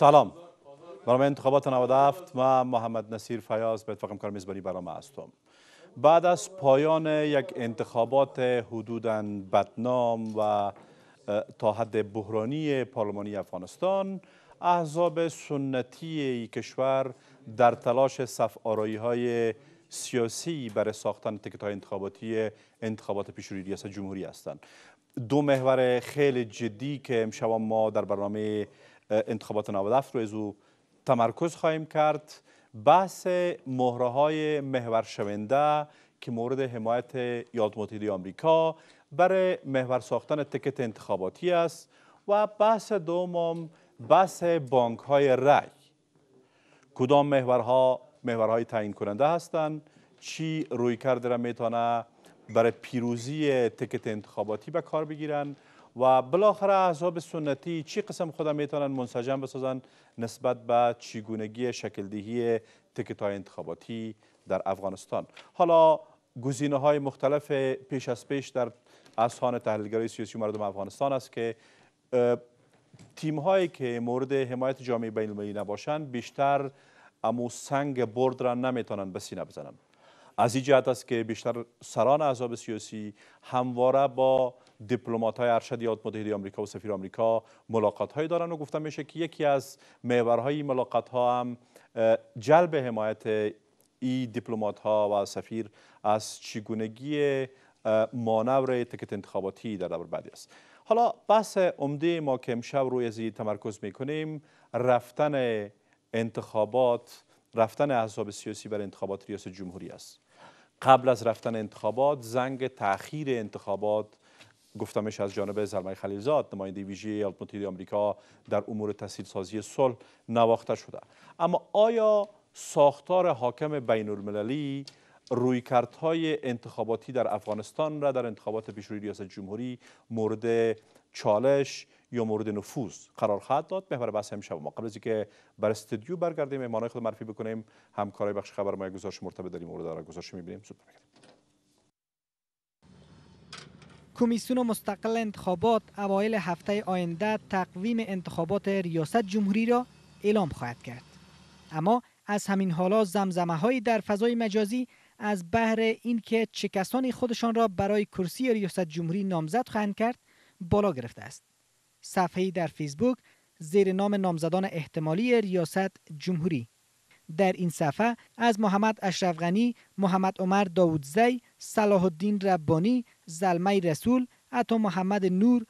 سلام برنامه انتخابات 97 من محمد نصیر فیاض به اتفاق امکار میزبانی برنامه هستم بعد از پایان یک انتخابات حدوداً بدنام و تا حد بحرانی پارلمانی افغانستان احزاب سنتی کشور در تلاش صف های سیاسی برای ساختن تکت های انتخاباتی انتخابات پیشروی ریاست جمهوری هستند دو محور خیلی جدی که امشب ما در برنامه انتخابات 97 رو از او تمرکز خواهیم کرد بحث مهره های محور شونده که مورد حمایت یادمتیدی آمریکا برای محور ساختن تکت انتخاباتی است و بحث دوم بحث بانک های رای کدام محورها محورهای تعیین کننده هستند چی روی کرده را میتونه برای پیروزی تکت انتخاباتی به کار بگیرن و بالاخره احزاب سنتی چی قسم خدا میتونن منسجم بسازن نسبت به چگونگی دهی تکت های انتخاباتی در افغانستان حالا گزینه های مختلف پیش از پیش در اسهان تحلیلگری سیاسی مردم افغانستان است که تیم هایی که مورد حمایت جامعه بین المللی نباشند بیشتر امو سنگ برد را نمیتونن به سینه بزنن از این جهت است که بیشتر سران اعضاب سیاسی همواره با دیپلمات های ارشد یاد آمریکا و سفیر آمریکا ملاقات هایی دارن و گفته میشه که یکی از محورهای ملاقات ها هم جلب حمایت ای دیپلمات ها و سفیر از چگونگی مانور تکت انتخاباتی در دور بعدی است حالا بحث عمده ما که امشب روی از تمرکز میکنیم رفتن انتخابات رفتن احزاب سیاسی بر انتخابات ریاست جمهوری است قبل از رفتن انتخابات زنگ تاخیر انتخابات گفتمش از جانب زلمه خلیلزاد نماینده ویژه ایالات متحده آمریکا در امور تسهیل سازی صلح نواخته شده اما آیا ساختار حاکم بین المللی رویکردهای انتخاباتی در افغانستان را در انتخابات پیش روی ریاست جمهوری مورد چالش یا مورد نفوذ قرار خواهد داد محور بحث هم ما قبل از اینکه بر استودیو برگردیم مهمانای خود معرفی بکنیم همکارای بخش خبر ما گزارش مرتبط داریم مورد را گزارش می‌بینیم کمیسیون مستقل انتخابات اوایل هفته آینده تقویم انتخابات ریاست جمهوری را اعلام خواهد کرد اما از همین حالا زمزمه هایی در فضای مجازی از بهر اینکه چه کسانی خودشان را برای کرسی ریاست جمهوری نامزد خواهند کرد بالا گرفته است صفحه در فیسبوک زیر نام نامزدان احتمالی ریاست جمهوری در این صفحه از محمد اشرف محمد عمر داوودزی، صلاح الدین ربانی، زلمی رسول عطا محمد نور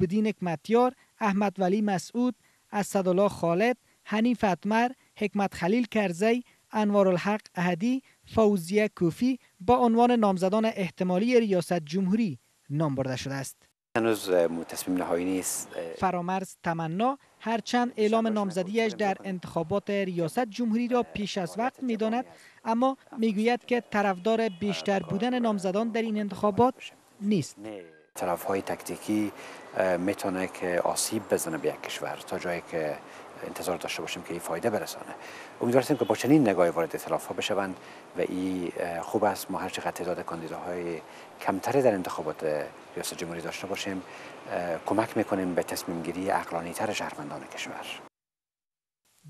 بدین اکمتیار، احمد ولی مسعود اسدالله خالد حنیف اتمر حکمت خلیل کرزی انوار الحق اهدی فوزیه کوفی با عنوان نامزدان احتمالی ریاست جمهوری نام برده شده است فرامرز تمنا هرچند اعلام نامزدیش در انتخابات ریاست جمهوری را پیش از وقت میداند اما میگوید که طرفدار بیشتر بودن نامزدان در این انتخابات نیست طرف های تکتیکی میتونه که آسیب بزنه به یک کشور تا جایی که انتظار داشته باشیم که این فایده برسانه امیدوار هستیم که با چنین نگاهی وارد اطلاف ها بشوند و این خوب است ما هر چقدر تعداد کاندیداهای کمتری در انتخابات ریاست جمهوری داشته باشیم کمک میکنیم به تصمیم گیری اقلانی تر شهروندان کشور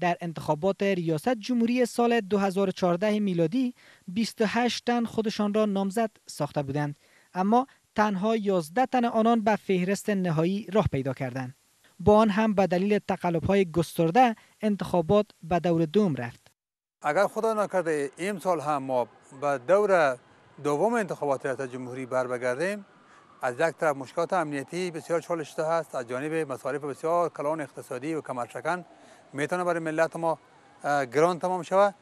در انتخابات ریاست جمهوری سال 2014 میلادی 28 تن خودشان را نامزد ساخته بودند اما تنها 11 تن آنان به فهرست نهایی راه پیدا کردند. با آن هم به دلیل های گسترده انتخابات به دور دوم رفت. اگر خدا نکرده سال هم ما به دور دوم انتخابات ریاست جمهوری بر بگردیم از یک طرف مشکلات امنیتی بسیار چالش شده است از جانب مصارف بسیار کلان اقتصادی و کمرشکن میتونه برای ملت ما گران تمام شود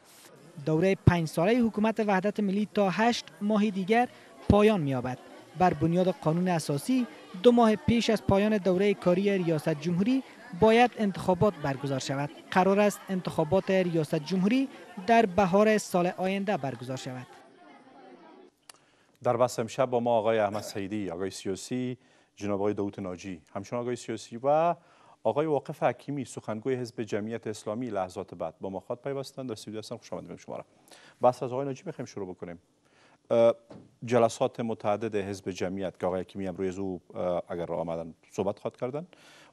دوره پنج ساله حکومت وحدت ملی تا هشت ماه دیگر پایان مییابد بر بنیاد قانون اساسی دو ماه پیش از پایان دوره کاری ریاست جمهوری باید انتخابات برگزار شود قرار است انتخابات ریاست جمهوری در بهار سال آینده برگزار شود در بحث امشب با ما آقای احمد سیدی آقای سیاسی جناب آقای داوود ناجی همچنان آقای سیاسی و آقای واقف حکیمی سخنگوی حزب جمعیت اسلامی لحظات بعد با ما خواهد پیوستند در استودیو هستند، خوش آمدید شما را بس از آقای ناجی میخوایم شروع بکنیم جلسات متعدد حزب جمعیت که آقای حکیمی امروز او اگر آمدن صحبت خواهد کردن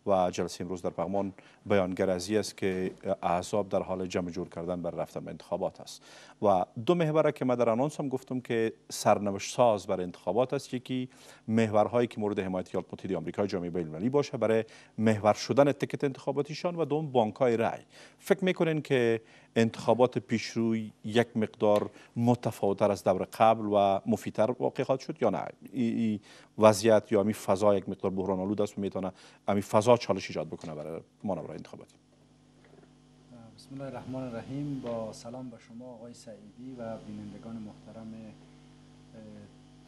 و جلسه امروز در پغمان بیانگر ازی است که احزاب در حال جمع جور کردن بر رفتن به انتخابات است و دو محور که ما در آنانس هم گفتم که سرنوشت ساز بر انتخابات است یکی محورهایی که مورد حمایت ایالات متحده آمریکا جامعه بین المللی باشه برای محور شدن تکت انتخاباتیشان و دوم های رای فکر میکنین که انتخابات پیشروی یک مقدار متفاوتر از دور قبل و مفیدتر واقع خواهد شد یا نه این وضعیت یا می فضا یک مقدار بحران آلود است و میتونه امی فضا چالش ایجاد بکنه برای برای انتخاباتی بسم الله الرحمن الرحیم با سلام به شما آقای سعیدی و بینندگان محترم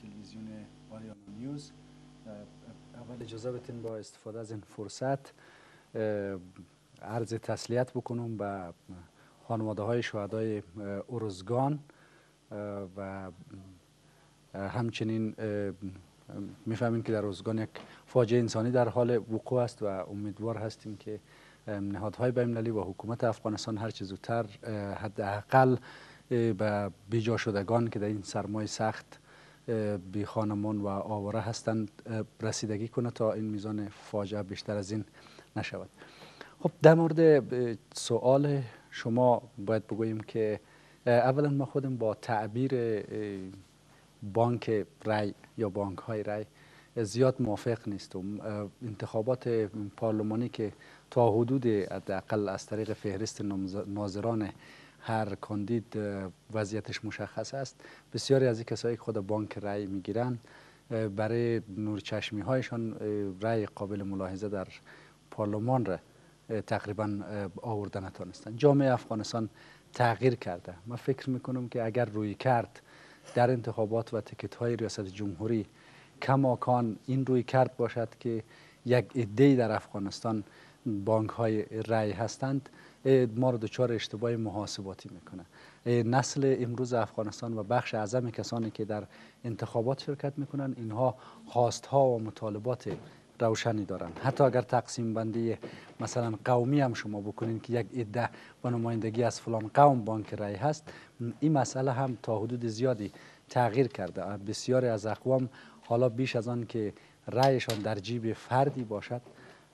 تلویزیون آریانا نیوز اول اجازه بتین با استفاده از این فرصت عرض تسلیت بکنم به خانواده های شهدای ارزگان و همچنین میفهمیم که در ارزگان یک فاجعه انسانی در حال وقوع است و امیدوار هستیم که نهادهای بین و حکومت افغانستان هر چه زودتر حداقل به بیجا شدگان که در این سرمای سخت بی خانمان و آواره هستند رسیدگی کنه تا این میزان فاجعه بیشتر از این نشود خب در مورد سوال شما باید بگوییم که اولا ما خودم با تعبیر بانک رای یا بانک های رای زیاد موافق نیستم انتخابات پارلمانی که تا حدود حداقل از طریق فهرست ناظران هر کاندید وضعیتش مشخص است بسیاری از این کسایی که خود بانک رای میگیرند برای نورچشمی هایشان رای قابل ملاحظه در پارلمان را تقریبا آورده نتانستن جامعه افغانستان تغییر کرده من فکر میکنم که اگر روی کرد در انتخابات و تکت های ریاست جمهوری کماکان این روی کرد باشد که یک عده در افغانستان بانک های رای هستند ما رو دچار اشتباه محاسباتی میکنه نسل امروز افغانستان و بخش اعظم کسانی که در انتخابات شرکت میکنن اینها خواست ها و مطالبات روشنی دارن حتی اگر تقسیم بندی مثلا قومی هم شما بکنین که یک عده با نمایندگی از فلان قوم بانک رای هست این مسئله هم تا حدود زیادی تغییر کرده بسیاری از اقوام حالا بیش از آن که رایشان در جیب فردی باشد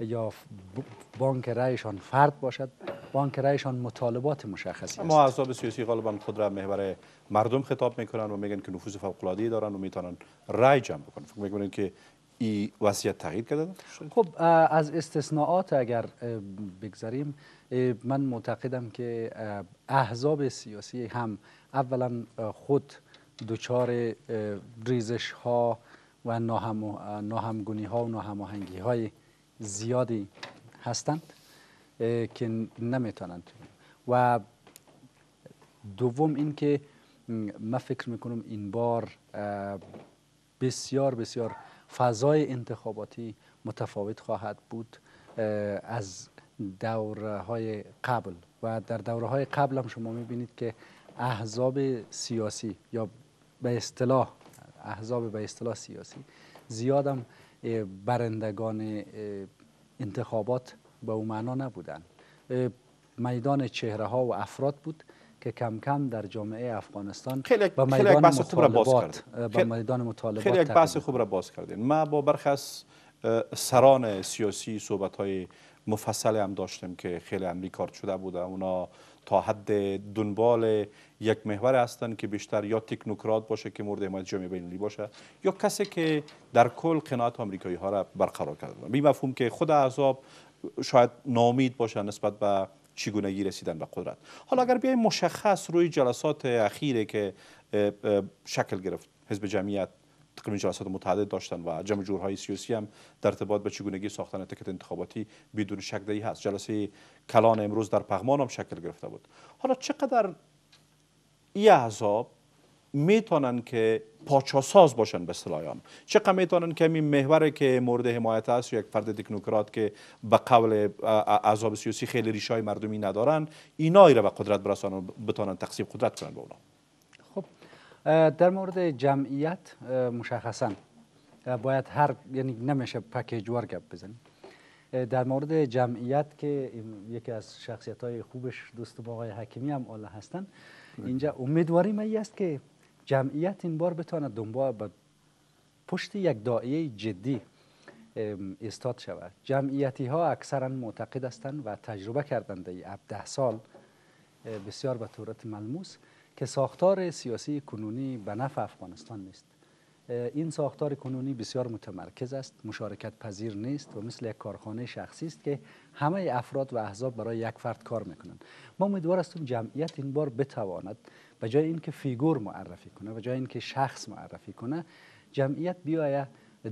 یا بانک رایشان فرد باشد بانک رایشان مطالبات مشخصی است ما احزاب سیاسی غالبا خود را محور مردم خطاب میکنن و میگن که نفوذ فوق العاده دارن و میتونن رای جمع بکنن فکر که خب از استثناءات اگر بگذاریم من معتقدم که احزاب سیاسی هم اولا خود دچار ریزش ها و ناهمگونی ها و ناهماهنگی های زیادی هستند که نمیتونند و دوم این که من فکر میکنم این بار بسیار بسیار فضای انتخاباتی متفاوت خواهد بود از دوره های قبل و در دوره های قبل هم شما میبینید که احزاب سیاسی یا به اصطلاح احزاب به اصطلاح سیاسی زیادم برندگان انتخابات به اون معنا نبودن میدان چهره ها و افراد بود که کم کم در جامعه افغانستان به میدان بحث خوب باز خیلی یک بحث خوب را باز کردین ما با برخی از سران سیاسی صحبت های مفصل هم داشتیم که خیلی هم ریکارد شده بوده اونا تا حد دنبال یک محور هستن که بیشتر یا تکنوکرات باشه که مورد حمایت جامعه بین باشه یا کسی که در کل قناعت آمریکایی ها را برقرار کرده به مفهوم که خود اعصاب شاید نامید باشه نسبت به چگونگی رسیدن به قدرت حالا اگر بیایم مشخص روی جلسات اخیره که شکل گرفت حزب جمعیت تقریبا جلسات متعدد داشتن و جمع جورهای سیاسی هم در ارتباط به چگونگی ساختن تکت انتخاباتی بدون شک دهی هست جلسه کلان امروز در پغمان هم شکل گرفته بود حالا چقدر این احزاب میتونن که پاچاساز باشن به اصطلاح چقدر میتونن که این محور که مورد حمایت است یک فرد تکنوکرات که به قول اعضاب سیاسی خیلی ریشای مردمی ندارن اینایی را به قدرت برسان و بتونن تقسیم قدرت کنن به اونا خب در مورد جمعیت مشخصا باید هر یعنی نمیشه پکیج وار گپ بزنیم در مورد جمعیت که یکی از شخصیت های خوبش دوست با آقای حکیمی هم آلا هستن بله. اینجا امیدواری ما است که جمعیت این بار بتواند دنبال پشت یک دائیه جدی استاد شود جمعیتی ها اکثرا معتقد هستند و تجربه کردند در ده سال بسیار به طورت ملموس که ساختار سیاسی کنونی به نفع افغانستان نیست این ساختار کنونی بسیار متمرکز است مشارکت پذیر نیست و مثل یک کارخانه شخصی است که همه افراد و احزاب برای یک فرد کار میکنند ما امیدوار هستیم جمعیت این بار بتواند به جای اینکه فیگور معرفی کنه و جای اینکه شخص معرفی کنه جمعیت بیایه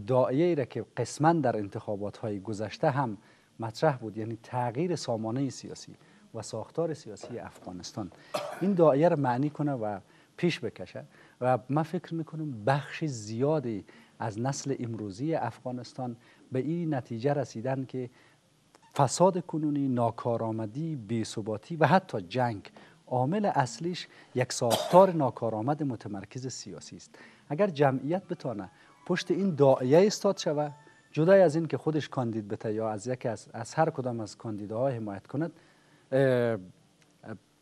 داعیه ای را که قسما در انتخابات های گذشته هم مطرح بود یعنی تغییر سامانه سیاسی و ساختار سیاسی افغانستان این داعیه را معنی کنه و پیش بکشه و ما فکر میکنم بخش زیادی از نسل امروزی افغانستان به این نتیجه رسیدن که فساد کنونی، ناکارآمدی، بی‌ثباتی و حتی جنگ عامل اصلیش یک ساختار ناکارآمد متمرکز سیاسی است اگر جمعیت بتانه پشت این داعیه استاد شود جدای از این که خودش کاندید بته یا از یک از, از هر کدام از کاندیداها حمایت کند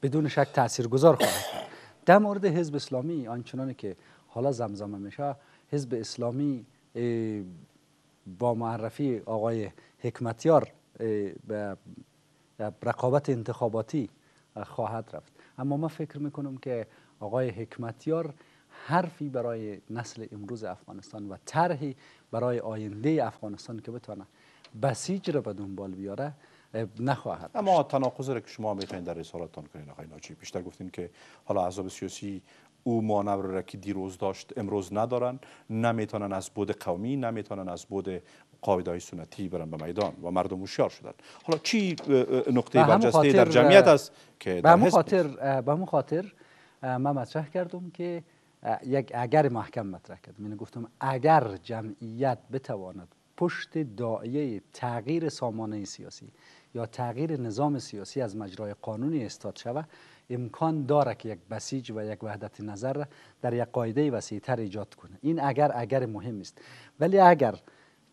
بدون شک تاثیرگذار خواهد شد در مورد حزب اسلامی آنچنانی که حالا زمزمه میشه حزب اسلامی با معرفی آقای حکمتیار به رقابت انتخاباتی خواهد رفت اما ما فکر میکنم که آقای حکمتیار حرفی برای نسل امروز افغانستان و طرحی برای آینده افغانستان که بتونه بسیج را به دنبال بیاره نخواهد اما تناقض را که شما میتونید در رسالتان کنین آقای ناچی بیشتر گفتین که حالا احزاب سیاسی او مانور را که دیروز داشت امروز ندارن نمیتونن از بود قومی نمیتونن از بود قاعده سنتی برن به میدان و مردم هوشیار شدن حالا چی نقطه برجسته در جمعیت است که به خاطر به خاطر من مطرح کردم که یک اگر محکم مطرح کردم من یعنی گفتم اگر جمعیت بتواند پشت دایه تغییر سامانه سیاسی یا تغییر نظام سیاسی از مجرای قانونی استاد شود امکان داره که یک بسیج و یک وحدت نظر در یک وسیع تر ایجاد کنه این اگر اگر مهم است ولی اگر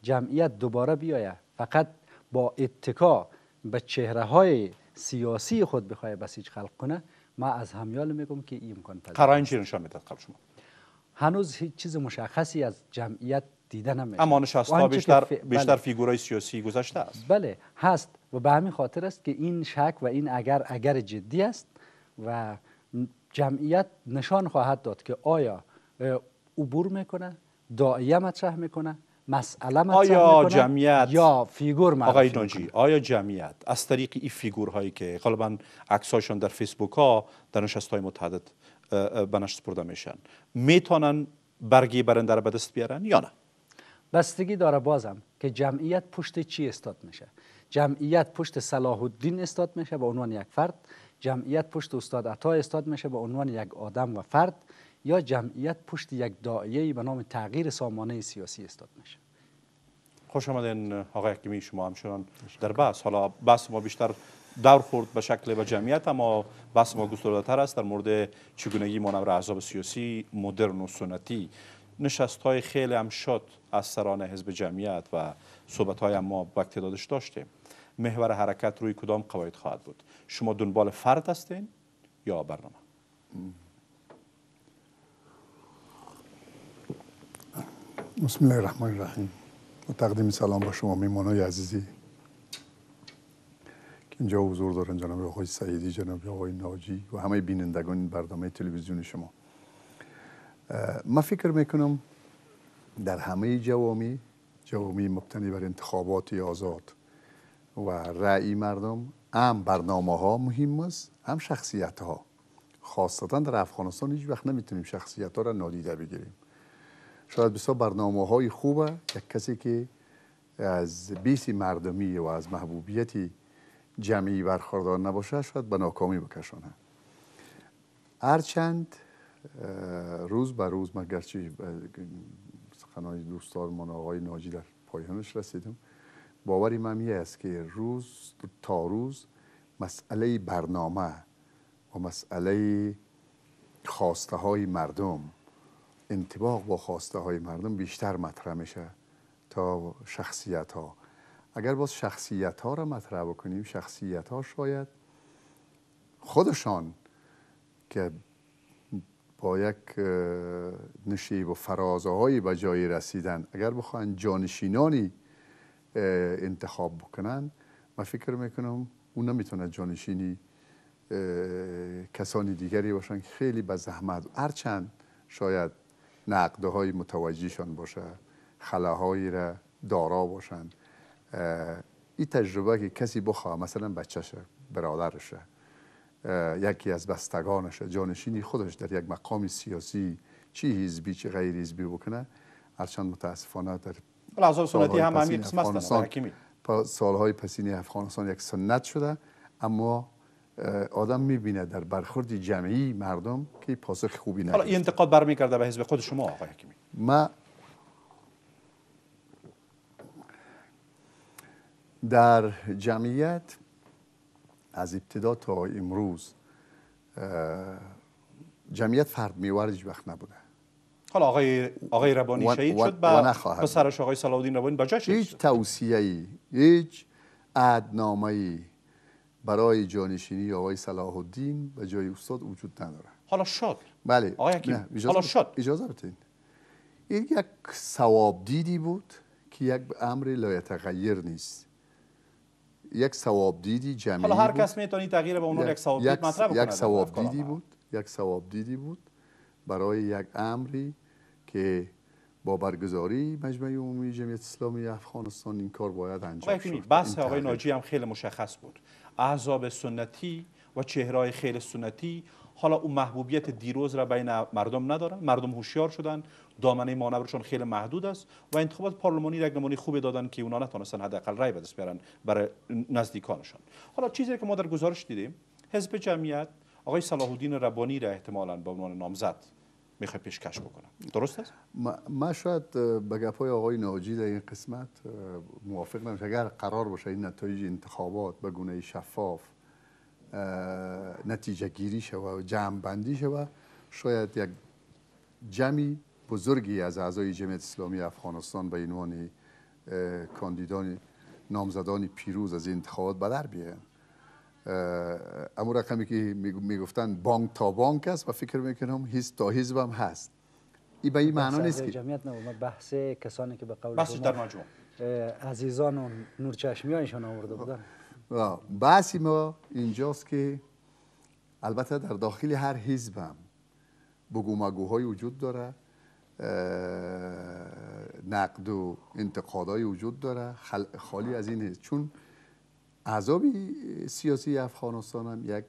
جمعیت دوباره بیایه فقط با اتکا به چهره های سیاسی خود بخواه بسیج خلق کنه ما از همیال میگم که این امکان پذیر قرائن چی نشان میداد قبل شما هنوز هیچ چیز مشخصی از جمعیت دیده نمیشه اما نشست بیشتر ف... بیشتر بله. فیگورای سیاسی گذاشته است بله هست و به همین خاطر است که این شک و این اگر اگر جدی است و جمعیت نشان خواهد داد که آیا عبور میکنه داعیه مطرح میکنه مسئله مطرح آیا جمعیت یا فیگور آقای آیا جمعیت از طریق این فیگورهایی که غالبا عکساشون در فیسبوک ها در نشست های متعدد به پرده میشن میتونن برگی برنده را به دست بیارن یا نه بستگی داره بازم که جمعیت پشت چی استاد میشه جمعیت پشت صلاح الدین استاد میشه به عنوان یک فرد جمعیت پشت استاد عطا استاد میشه به عنوان یک آدم و فرد یا جمعیت پشت یک داعیه به نام تغییر سامانه سیاسی استاد میشه خوش آمدین آقای حکیمی شما همچنان در بحث حالا بحث ما بیشتر دور خورد به شکل و جمعیت اما بحث ما تر است در مورد چگونگی مانور احزاب سیاسی مدرن و سنتی نشست های خیلی هم شد از سران حزب جمعیت و صحبت های ما به تعدادش داشته محور حرکت روی کدام قواعد خواهد بود شما دنبال فرد هستین یا برنامه بسم الله الرحمن الرحیم با تقدیم سلام با شما میمانای عزیزی که اینجا حضور دارن جناب آقای سعیدی جناب آقای ناجی و همه بینندگان این برنامه تلویزیون شما ما فکر میکنم در همه جوامی جوامی مبتنی بر انتخابات آزاد و رأی مردم هم برنامه ها مهم است هم شخصیت ها خاصتا در افغانستان هیچ وقت نمیتونیم شخصیت ها را نادیده بگیریم شاید بسیار برنامه های خوبه یک کسی که از بیس مردمی و از محبوبیت جمعی برخوردار نباشه شاید به ناکامی بکشانه هرچند روز به روز من گرچه سخنهای دوستار من آقای ناجی در پایانش رسیدم باوری من است که روز تا روز مسئله برنامه و مسئله خواسته های مردم انتباق با خواسته های مردم بیشتر مطرح میشه تا شخصیت ها اگر باز شخصیت ها را مطرح بکنیم شخصیت ها شاید خودشان که با یک نشیب و فرازهایی به جایی رسیدن اگر بخواهند جانشینانی انتخاب بکنن من فکر میکنم اون نمیتونه جانشینی کسانی دیگری باشن که خیلی به زحمت هرچند شاید نقده های متوجهشان باشه خلاهایی را دارا باشند این تجربه که کسی بخواه مثلا بچهشه برادرش یکی از بستگانشه جانشینی خودش در یک مقام سیاسی چی حزبی چی غیر حزبی بکنه هرچند متاسفانه در هم همین سالهای پسینی افغانستان یک سنت شده اما آدم میبینه در برخورد جمعی مردم که پاسخ خوبی نداره حالا این انتقاد برمیگرده به حزب خود شما آقای حکیمی ما در جمعیت از ابتدا تا امروز جمعیت فرد میوار وقت نبوده حالا آقای آقای ربانی شهید شد و پسرش آقای صلاح ربانی بجا شد هیچ توصیه‌ای هیچ ای برای جانشینی آقای صلاح الدین به جای استاد وجود نداره حالا شد بله حالا شد اجازه بدین این یک ثواب دیدی بود که یک امر لایتغیر نیست یک ثواب دیدی جمعی حالا هر کس میتونی تغییر به اون یک ثواب دید مطرح بکنه یک ثواب دیدی بود یک ثواب دیدی بود برای یک امری که با برگزاری مجمع عمومی جمعیت اسلامی افغانستان این کار باید انجام شد بحث آقای ناجی هم خیلی مشخص بود احزاب سنتی و چهرهای خیلی سنتی حالا اون محبوبیت دیروز را بین مردم ندارن مردم هوشیار شدن دامنه مانورشون خیلی محدود است و انتخابات پارلمانی یک نمونه خوبی دادن که اونا نتونستن حداقل رای به دست بیارن برای نزدیکانشون حالا چیزی که ما در گزارش دیدیم حزب جمعیت آقای صلاح الدین ربانی را احتمالاً به عنوان نامزد میخوای پیشکش بکنم درست است من شاید به گپای آقای ناجی در این قسمت موافق نمیشه اگر قرار باشه این نتایج انتخابات به گونه شفاف نتیجه گیری شود و جمع بندی شود شاید یک جمعی بزرگی از اعضای جمعیت اسلامی افغانستان به عنوان کاندیدان نامزدان پیروز از انتخابات به در امور رقمی که میگفتن بانک تا بانک است و فکر میکنم هیز تا هیز هم هست این به این معنا نیست که جمعیت نبود بحث کسانی که به قول بحث در مجموع عزیزان و نورچشمیانشان آورده بودن بحث ما اینجاست که البته در داخل هر حزب هم بگومگوهای وجود داره نقد و انتقادهای وجود داره خالی از این هست چون عذابی سیاسی افغانستان هم یک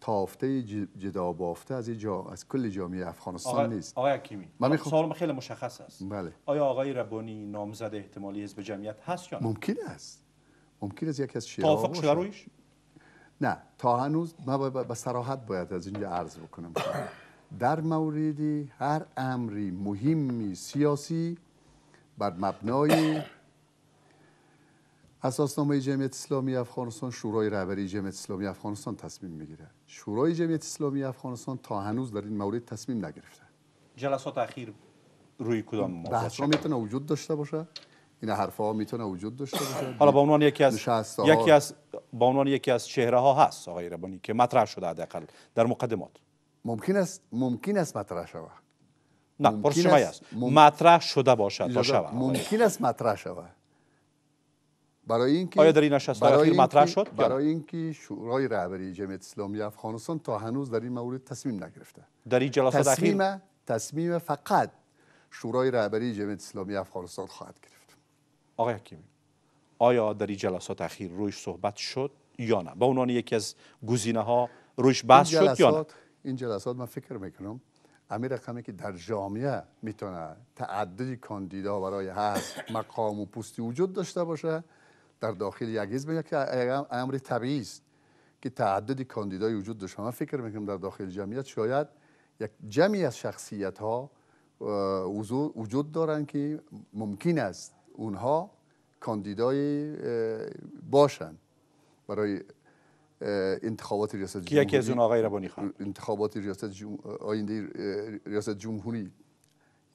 تافته جدا بافته از جا از کل جامعه افغانستان آقا... نیست آقای حکیمی من خب، سوالم خیلی مشخص است بله آیا آقای ربانی نامزد احتمالی حزب جمعیت هست یا نه ممکن است ممکن است یکی از شیعه توافق نه تا هنوز من به سراحت باید از اینجا عرض بکنم در مورد هر امری مهمی سیاسی بر مبنای اساسنامه جمعیت اسلامی افغانستان شورای رهبری جمعیت اسلامی افغانستان تصمیم میگیره شورای جمعیت اسلامی افغانستان تا هنوز در این مورد تصمیم نگرفته جلسات اخیر روی کدام بحث میتونه وجود داشته باشه این ها میتونه وجود داشته باشه حالا با عنوان یکی از یکی از عنوان یکی از چهره ها هست آقای ربانی که مطرح شده حداقل در مقدمات ممکن است ممکن است مطرح شود نه پرسش است مطرح شده باشد ممکن است مطرح شود برای اینکه آیا در این نشست برای این مطرح شد برای اینکه شورای رهبری جمعیت اسلامی افغانستان تا هنوز در این مورد تصمیم نگرفته در این جلسه تصمیم تصمیم فقط شورای رهبری جمعیت اسلامی افغانستان خواهد گرفت آقای حکیمی آیا در این جلسات اخیر روش صحبت شد یا نه با عنوان یکی از گزینه ها روش بحث شد یا نه این جلسات من فکر میکنم امیر رقمی که در جامعه میتونه تعددی کاندیدا برای هست مقام و پستی وجود داشته باشه در داخل یک حزب یک امر طبیعی است که تعدد کاندیدای وجود داشته من فکر میکنم در داخل جمعیت شاید یک جمعی از شخصیت ها وجود دارند که ممکن است اونها کاندیدای باشند برای انتخابات ریاست جمهوری یکی از اون آقای ربانی خان انتخابات ریاست جمهوری آینده ریاست جمهوری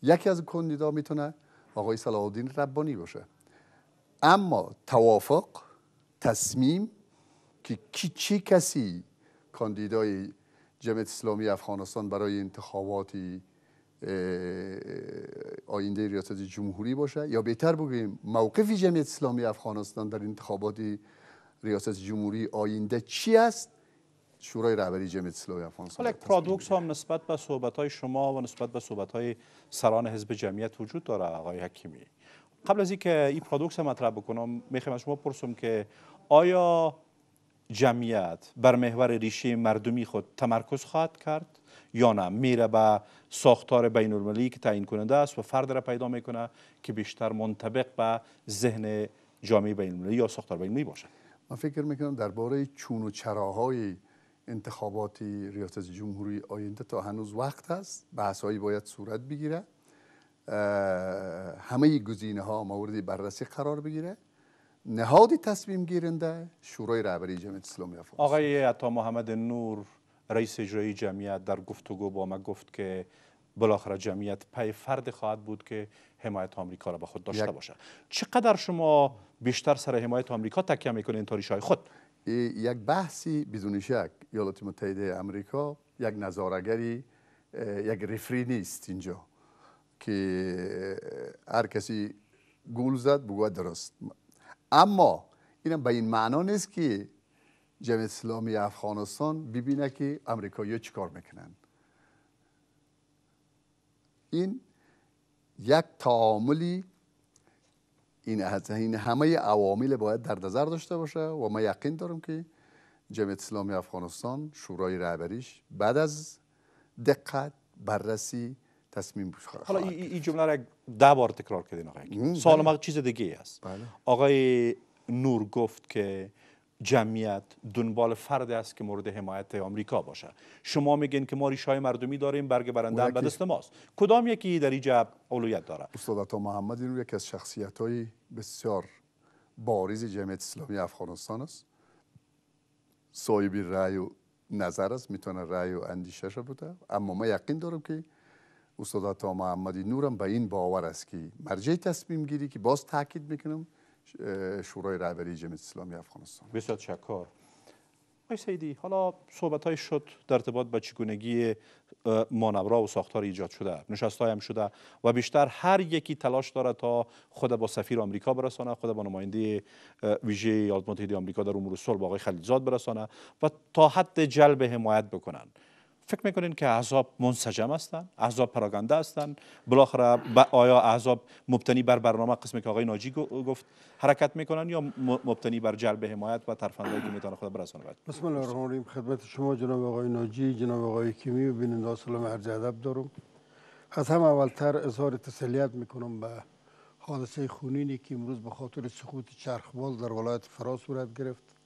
یکی از کاندیدا میتونه آقای صلاح الدین ربانی باشه اما توافق تصمیم که کی چه کسی کاندیدای جمعیت اسلامی افغانستان برای انتخابات آینده ریاست جمهوری باشه یا بهتر بگوییم موقف جمعیت اسلامی افغانستان در انتخابات ریاست جمهوری آینده چی است شورای رهبری جمعیت اسلامی افغانستان حالا پرادوکس هم نسبت به صحبت های شما و نسبت به صحبت های سران حزب جمعیت وجود داره آقای حکیمی قبل از اینکه این را مطرح بکنم میخوام از شما پرسم که آیا جمعیت بر محور ریشه مردمی خود تمرکز خواهد کرد یا نه میره به ساختار بین المللی که تعیین کننده است و فرد را پیدا میکنه که بیشتر منطبق به ذهن جامعه بین یا ساختار بین المللی باشد من فکر میکنم درباره چون و چراهای انتخابات ریاست جمهوری آینده تا هنوز وقت است بحث باید صورت بگیره همه گزینه ها مورد بررسی قرار بگیره نهاد تصمیم گیرنده شورای رهبری جمعیت اسلامی افغانستان آقای عطا محمد نور رئیس اجرایی جمعیت در گفتگو با ما گفت که بالاخره جمعیت پی فرد خواهد بود که حمایت آمریکا را به خود داشته باشد چقدر شما بیشتر سر حمایت آمریکا تکیه میکنین تاریش های خود یک بحثی بدون شک ایالات متحده آمریکا یک نظارگری یک رفری نیست اینجا که هر کسی گول زد بگوید درست اما این به این معنا نیست که جمع اسلامی افغانستان ببینه که امریکایی چی کار میکنن این یک تعاملی این, این همه عوامل باید در نظر داشته باشه و ما یقین دارم که جمعیت اسلامی افغانستان شورای رهبریش بعد از دقت بررسی تصمیم حالا این جمله را ده بار تکرار کردین آقای سال بله. ما چیز دیگه است بله. آقای نور گفت که جمعیت دنبال فرد است که مورد حمایت آمریکا باشه شما میگین که ما ریشای مردمی داریم برگ برنده به دست ماست کدام یکی در این علویت اولویت داره استاد تا محمد این یکی از شخصیت های بسیار بارز جمعیت اسلامی افغانستان است صاحب رأی و نظر است میتونه رأی و اندیشه بوده اما ما یقین دارم که استاد تا محمدی نورم به این باور است که مرجع تصمیم گیری که باز تاکید میکنم شورای رهبری جمعیت اسلامی افغانستان بسیار تشکر آقای سیدی حالا صحبت های شد در ارتباط با چگونگی مانورا و ساختار ایجاد شده نشست هم شده و بیشتر هر یکی تلاش داره تا خود با سفیر آمریکا برسانه خود با نماینده ویژه ایالات متحده آمریکا در امور صلح با آقای خلیلزاد برسانه و تا حد جلب حمایت بکنن فکر میکنین که احزاب منسجم هستن احزاب پراگنده هستن بالاخره آیا احزاب مبتنی بر برنامه قسمی که آقای ناجی گفت حرکت میکنن یا مبتنی بر جلب حمایت و ترفندایی که میتونه خود برسانه بسم الله الرحمن الرحیم خدمت شما جناب آقای ناجی جناب آقای کیمی و بیننده سلام عرض ادب دارم از هم اولتر اظهار تسلیت میکنم به حادثه خونینی که امروز به خاطر سقوط چرخبال در ولایت فرا صورت گرفت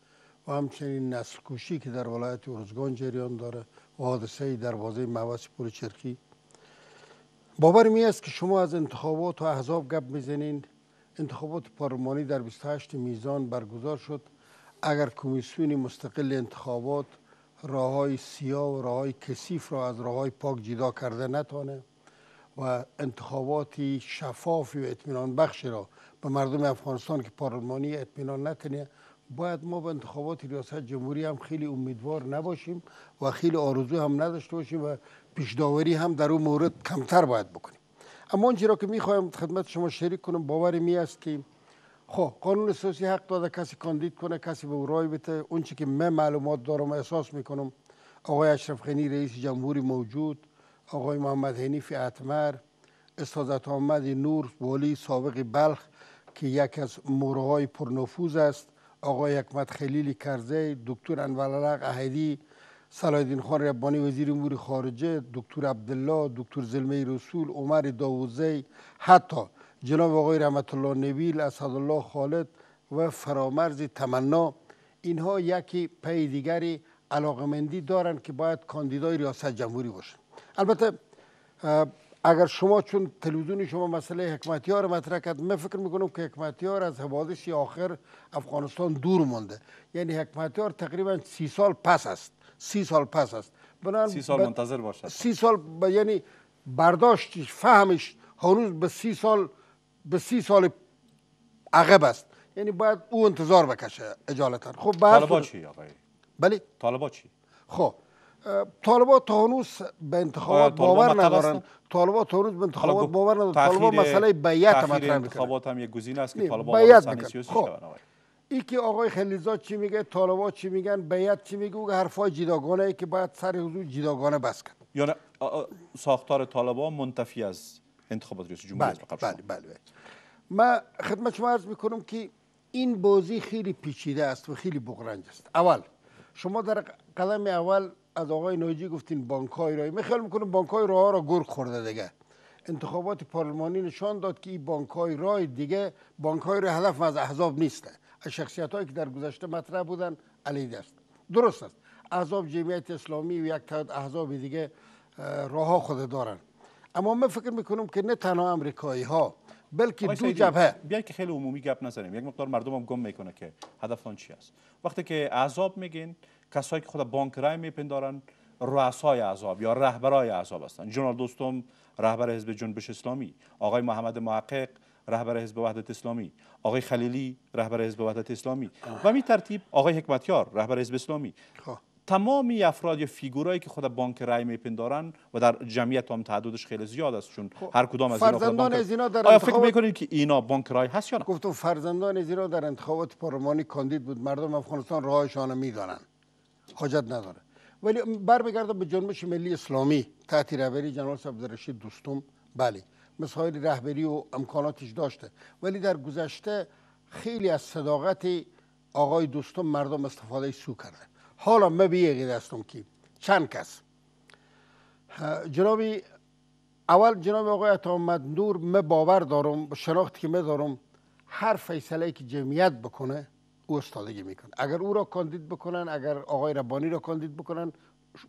همچنین نسلکوشی که در ولایت ارزگان جریان داره و حادثه دروازه موس پور چرکی باور می است که شما از انتخابات و احزاب گپ میزنین انتخابات پارلمانی در 28 میزان برگزار شد اگر کمیسیون مستقل انتخابات راه های سیاه و راه های کثیف را از راه های پاک جدا کرده نتانه و انتخاباتی شفافی و اطمینان بخش را به مردم افغانستان که پارلمانی اطمینان نکنه باید ما به انتخابات ریاست جمهوری هم خیلی امیدوار نباشیم و خیلی آرزو هم نداشته باشیم و پیشداوری هم در اون مورد کمتر باید بکنیم اما آنچه را که میخوایم خدمت شما شریک کنم باور می است که خب قانون اساسی حق داده کسی کاندید کنه کسی به او رای بده اون که من معلومات دارم احساس میکنم آقای اشرف غنی رئیس جمهوری موجود آقای محمد حنیف اتمر استادت آمد نور والی سابق بلخ که یک از مورهای پرنفوذ است آقای حکمت خلیلی کرزی دکتر انوالالاق اهدی، سلایدین خان ربانی وزیر امور خارجه دکتر عبدالله دکتر زلمه رسول عمر داوزی حتی جناب آقای رحمت الله نبیل اسدالله خالد و فرامرز تمنا اینها یکی پی دیگری علاقمندی دارند که باید کاندیدای ریاست جمهوری باشند البته اگر شما چون تلویزیون شما مسئله حکمتیار مطرح کرد من فکر میکنم که حکمتیار از حوادث آخر افغانستان دور مانده یعنی حکمتیار تقریبا سی سال پس است سی سال پس است سی سال منتظر باشد سی سال یعنی برداشتش فهمش هنوز به سی سال به سی سال عقب است یعنی باید او انتظار بکشه اجالتا خب طالبا چی آقای بله طالبا چی خب طالبا تا هنوز به انتخابات باور ندارن طالبا تا هنوز به انتخابات باور ندارن طالبا مسئله بیعت مطرح میکنن انتخابات هم یک گزینه است که طالبا بیعت خب ای که آقای خلیزاد چی میگه طالبا چی میگن بیعت چی میگه و حرفای جداگانه ای که باید سر حضور جداگانه بس کرد یعنی ساختار طالبا منتفی از انتخابات رئیس جمهوری بله بله،, بله بله من خدمت شما عرض میکنم که این بازی خیلی پیچیده است و خیلی بغرنج است اول شما در قدم اول از آقای نویجی گفتین بانک های رای من خیال میکنم بانک های راه را گرگ خورده دیگه انتخابات پارلمانی نشان داد که این بانک های رای دیگه بانک های رای هدف از احزاب نیسته از شخصیت هایی که در گذشته مطرح بودن علی است درست است احزاب جمعیت اسلامی و یک تعداد احزاب دیگه راه خود دارن اما من فکر میکنم که نه تنها امریکایی ها بلکه دو جبهه بیا که خیلی عمومی گپ نزنیم یک مقدار مردم هم گم میکنه که هدف چی است وقتی که احزاب میگین کسایی که خود بانک رای میپندارن رؤسای عذاب یا رهبرای عذاب هستند جنرال دوستم رهبر حزب جنبش اسلامی آقای محمد محقق رهبر حزب وحدت اسلامی آقای خلیلی رهبر حزب وحدت اسلامی و می ترتیب آقای حکمتیار رهبر حزب اسلامی تمام خب. تمامی افراد یا فیگورایی که خود بانک رای میپندارن و در جمعیت هم تعدادش خیلی زیاد است چون خب. هر کدام از اینا در آیا فکر میکنید که اینا بانک رای هست یا نه گفتم فرزندان از در انتخابات پارلمانی کاندید بود مردم افغانستان راهشان میدانند حاجت نداره ولی برمیگردم به جنبش ملی اسلامی تحت رهبری جنرال صدرالرشید دوستم بله مسائل رهبری و امکاناتش داشته ولی در گذشته خیلی از صداقت آقای دوستم مردم استفاده سو کرده حالا من بیگید دستم که چند کس جناب اول جناب آقای آمد نور من باور دارم شناخت که من دارم هر فیصله که جمعیت بکنه او استادگی میکنه اگر او را کاندید بکنن اگر آقای ربانی را کاندید بکنن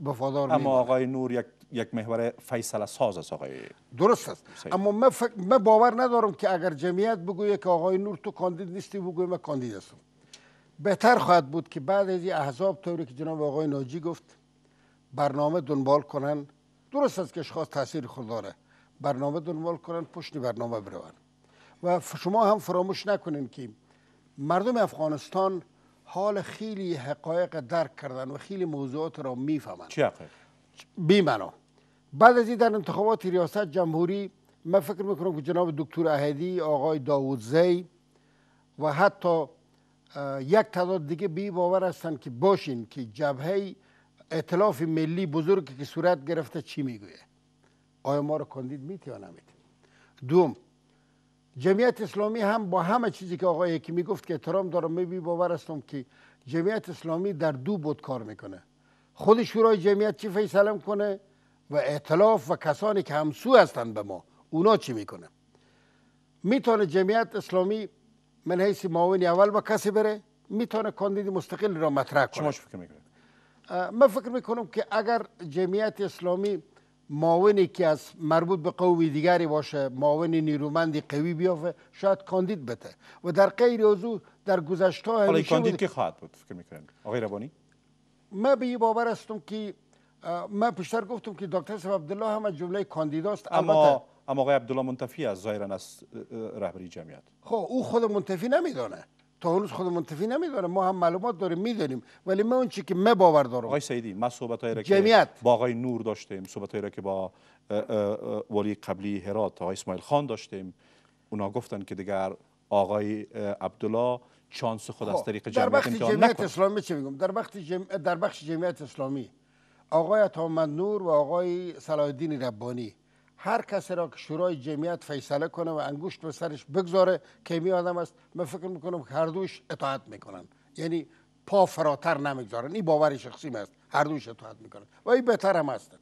وفادار اما آقای نور یک یک محور فیصله ساز است آقای درست است اما من, من باور ندارم که اگر جمعیت بگوید که آقای نور تو کاندید نیستی بگویه من کاندید هستم بهتر خواهد بود که بعد از این احزاب طوری که جناب آقای ناجی گفت برنامه دنبال کنن درست است که اشخاص تاثیر خود داره برنامه دنبال کنن پشت برنامه بروند و شما هم فراموش نکنین که مردم افغانستان حال خیلی حقایق درک کردن و خیلی موضوعات را میفهمند چی بی بعد از این در انتخابات ریاست جمهوری من فکر میکنم که جناب دکتر اهدی آقای داودزی و حتی یک تعداد دیگه بی باور هستند که باشین که جبهه اطلاف ملی بزرگی که صورت گرفته چی میگویه آیا ما رو کندید میتی یا دوم جمعیت اسلامی هم با همه چیزی که آقای حکیمی گفت که احترام دارم می باور هستم که جمعیت اسلامی در دو بود کار میکنه خود شورای جمعیت چی فیصله کنه و اعتلاف و کسانی که همسو هستند به ما اونا چی میکنه میتونه جمعیت اسلامی من حیث معاون اول با کسی بره میتونه کاندید مستقل را مطرح کنه شما فکر میکنید من فکر میکنم که اگر جمعیت اسلامی ماونی که از مربوط به قوی دیگری باشه ماونی نیرومندی قوی بیافه شاید کاندید بته و در غیر از در گذشته کاندید که خواهد بود فکر میکنید آقای ربانی من به این باور هستم که من پیشتر گفتم که دکتر سب عبدالله هم از جمله کاندیداست اما اما آقای عبدالله منتفی از ظاهرا از رهبری جمعیت خب او خود منتفی نمیدانه تا هنوز خود منتفی نمیداره ما هم معلومات داریم میدونیم ولی ما اون چی که من باور دارم آقای سیدی ما صحبتایی را که با آقای نور داشتیم صحبتایی را که با ولی قبلی هرات آقای اسماعیل خان داشتیم اونا گفتن که دیگر آقای عبدالله چانس خود از خب، طریق جمعیت امتحان در اسلامی چی میگم در وقت در بخش جمعیت اسلامی آقای عطامند نور و آقای صلاح الدین ربانی هر کسی را که شورای جمعیت فیصله کنه و انگشت به سرش بگذاره که می آدم است من فکر میکنم که هر دوش اطاعت میکنن یعنی پا فراتر نمیگذارن این باور شخصی است هر دوش اطاعت میکنن و این بهتر هم هستن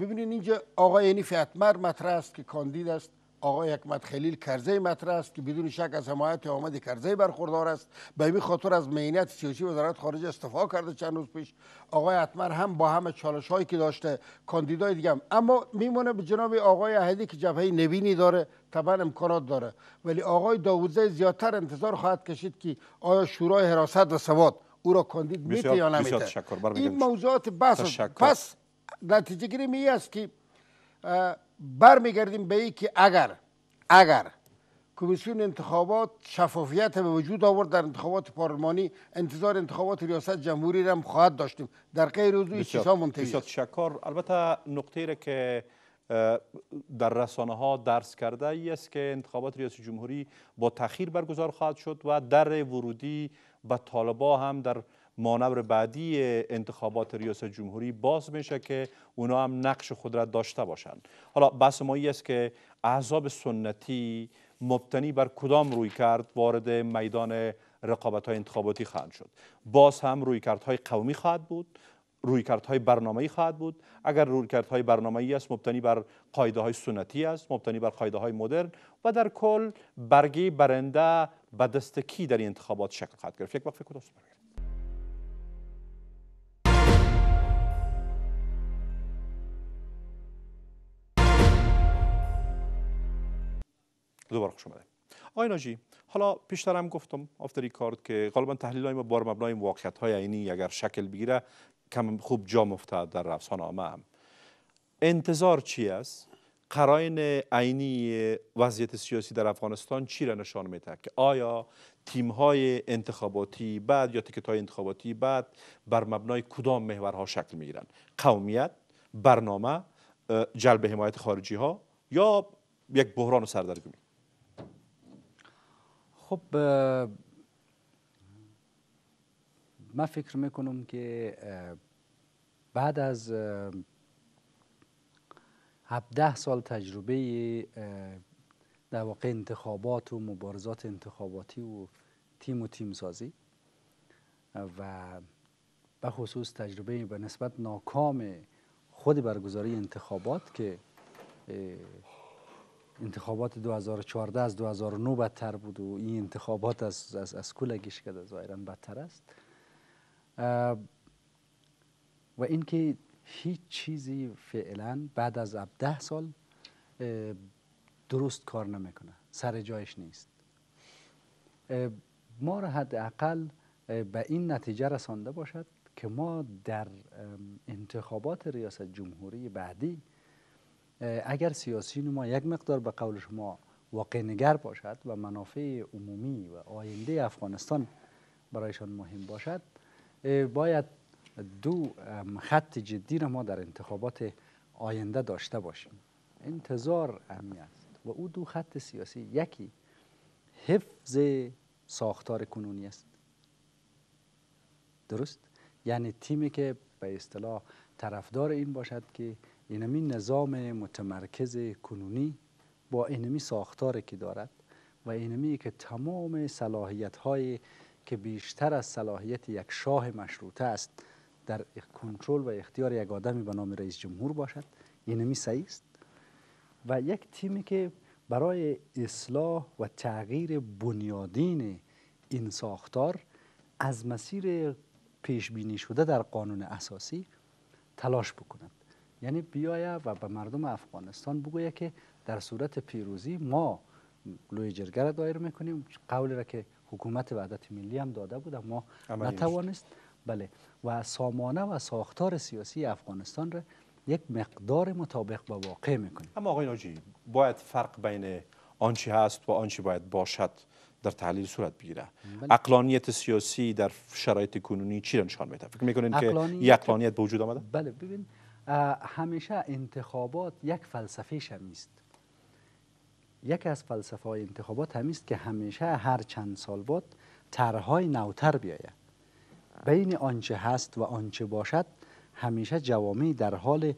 ببینید اینجا آقای یعنی اتمر مطرح است که کاندید است آقای حکمت خلیل کرزی مطرح است که بدون شک از حمایت آمد کرزی برخوردار است به این خاطر از مهینت سیاسی وزارت خارجه استفا کرده چند روز پیش آقای اتمر هم با همه چالش هایی که داشته کاندیدای دیگه اما میمونه به جناب آقای اهدی که جبهه نوینی داره طبعا امکانات داره ولی آقای داوودزی زیادتر انتظار خواهد کشید که آیا شورای حراست و سواد او را کاندید میته یا این موضوعات بس پس نتیجه گیری می است که برمیگردیم به ای که اگر اگر کمیسیون انتخابات شفافیت به وجود آورد در انتخابات پارلمانی انتظار انتخابات ریاست جمهوری را هم خواهد داشتیم در غیر روزوی چیزها منتهی شکار البته نقطه را که در رسانه ها درس کرده ای است که انتخابات ریاست جمهوری با تاخیر برگزار خواهد شد و در ورودی به طالبا هم در مانور بعدی انتخابات ریاست جمهوری باز میشه که اونا هم نقش خود را داشته باشند حالا بحث ما است که احزاب سنتی مبتنی بر کدام روی کرد وارد میدان رقابت های انتخاباتی خواهند شد باز هم روی کرد های قومی خواهد بود روی کرد های خواهد بود اگر روی کرد های برنامه است مبتنی بر قاعده های سنتی است مبتنی بر قاعده های مدرن و در کل برگی برنده به دست کی در انتخابات شکل خواهد گرفت یک وقت فکر دوباره خوش آقای ناجی حالا پیشتر هم گفتم آفتری کارت که غالبا تحلیل های ما بار مبنای واقعیت های عینی اگر شکل بگیره کم خوب جا مفتد در آمه هم انتظار چی است قرائن عینی وضعیت سیاسی در افغانستان چی را نشان میده که آیا تیم های انتخاباتی بعد یا تکت های انتخاباتی بعد بر مبنای کدام محورها شکل میگیرن؟ قومیت برنامه جلب حمایت خارجی ها یا یک بحران و سردرگمی خب من فکر میکنم که بعد از 17 سال تجربه در واقع انتخابات و مبارزات انتخاباتی و تیم و تیم سازی و به خصوص تجربه به نسبت ناکام خود برگزاری انتخابات که انتخابات 2014 از 2009 بدتر بود و این انتخابات از, از, از کولگیش کرده ظاهرا بدتر است و اینکه هیچ چیزی فعلا بعد از 10 سال درست کار نمیکنه سر جایش نیست ما را حداقل به این نتیجه رسانده باشد که ما در انتخابات ریاست جمهوری بعدی اگر سیاسی ما یک مقدار به قول شما واقع نگر باشد و منافع عمومی و آینده افغانستان برایشان مهم باشد باید دو خط جدی را ما در انتخابات آینده داشته باشیم انتظار امی است و او دو خط سیاسی یکی حفظ ساختار کنونی است درست یعنی تیمی که به اصطلاح طرفدار این باشد که اینمی نظام متمرکز کنونی با اینمی ساختاری که دارد و اینمی که تمام صلاحیت های که بیشتر از صلاحیت یک شاه مشروطه است در کنترل و اختیار یک آدمی به نام رئیس جمهور باشد اینمی صحیح است و یک تیمی که برای اصلاح و تغییر بنیادین این ساختار از مسیر پیش بینی شده در قانون اساسی تلاش بکند یعنی بیاید و به مردم افغانستان بگوید که در صورت پیروزی ما لوی جرگه را دایر میکنیم قولی را که حکومت وحدت ملی هم داده بود ما نتوانست بله و سامانه و ساختار سیاسی افغانستان را یک مقدار مطابق با واقع میکنیم اما آقای ناجی باید فرق بین آنچه هست و آنچه باید باشد در تحلیل صورت بگیره بله. اقلانیت سیاسی در شرایط کنونی چی را نشان میده فکر میکنین که یک اقلانیت به وجود آمده بله ببین همیشه انتخابات یک فلسفه همیست یکی از فلسفه های انتخابات همیست که همیشه هر چند سال بعد ترهای نوتر بیاید بین آنچه هست و آنچه باشد همیشه جوامع در حال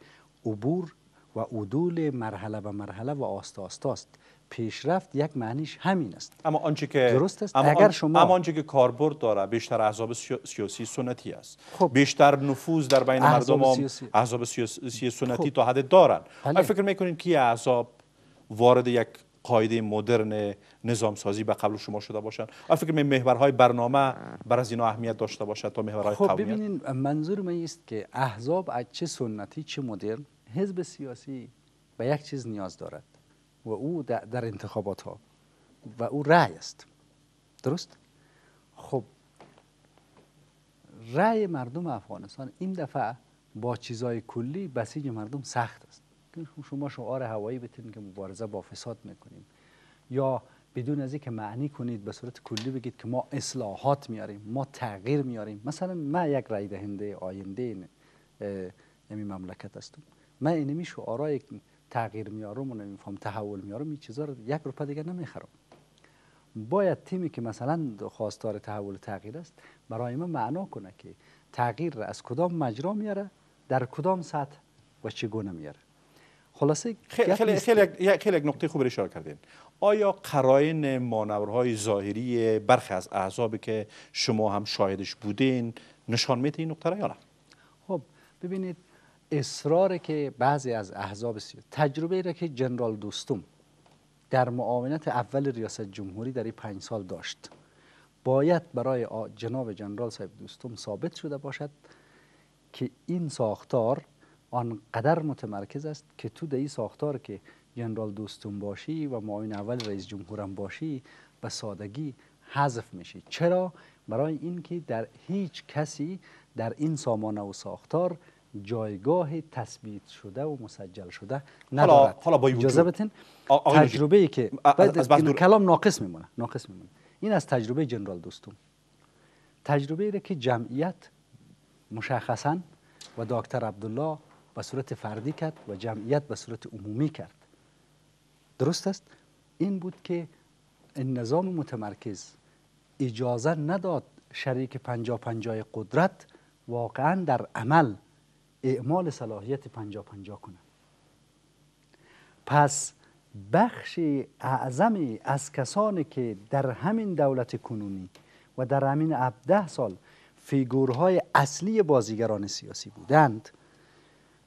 عبور و عدول مرحله به مرحله و آستا آستاست پیشرفت یک معنیش همین است اما آنچه که درست است اما اگر شما آنچه که کاربرد داره بیشتر احزاب سیاسی سنتی است خب. بیشتر نفوذ در بین مردم احزاب سیاسی خب. سنتی تا حد دارن ما بله. فکر میکنین که احزاب وارد یک قاعده مدرن نظام سازی به قبل شما شده باشن آیا فکر می محورهای برنامه بر از اینا اهمیت داشته باشد تا محورهای خب قومیت؟ ببینین منظور من است که احزاب از چه سنتی چه مدرن حزب سیاسی به یک چیز نیاز دارد و او در انتخابات ها و او رأی است درست؟ خب رأی مردم افغانستان این دفعه با چیزای کلی بسیج مردم سخت است شما شعار هوایی بتین که مبارزه با فساد میکنیم یا بدون از که معنی کنید به صورت کلی بگید که ما اصلاحات میاریم ما تغییر میاریم مثلا ما یک رای دهنده آینده این یعنی مملکت هستم من اینمی شعارای تغییر میارم و نمیفهم تحول میارم این چیزا رو یک روپه دیگه نمیخرم باید تیمی که مثلا خواستار تحول تغییر است برای ما معنا کنه که تغییر از کدام مجرا میاره در کدام سطح و چگونه میاره خلاصه خیلی خیلی خیلی نقطه خوب اشاره کردین آیا قرائن مانورهای ظاهری برخی از احزابی که شما هم شاهدش بودین نشان میده این نقطه را یا نه خب ببینید اصرار که بعضی از احزاب سیاسی تجربه ای را که جنرال دوستوم در معاونت اول ریاست جمهوری در این پنج سال داشت باید برای جناب جنرال صاحب دوستوم ثابت شده باشد که این ساختار آنقدر متمرکز است که تو در این ساختار که جنرال دوستوم باشی و معاون اول رئیس جمهورم باشی به سادگی حذف میشی چرا برای اینکه در هیچ کسی در این سامانه و ساختار جایگاه تثبیت شده و مسجل شده ندارد حالا, با اجازه تجربه ای که بعد این کلام ناقص میمونه ناقص میمونه این از تجربه جنرال دوستم تجربه ایره که جمعیت مشخصا و دکتر عبدالله به صورت فردی کرد و جمعیت به صورت عمومی کرد درست است این بود که نظام متمرکز اجازه نداد شریک پنجا پنجای قدرت واقعا در عمل اعمال صلاحیت پنجا پنجا کنند پس بخش اعظمی از کسانی که در همین دولت کنونی و در همین 17 سال فیگورهای اصلی بازیگران سیاسی بودند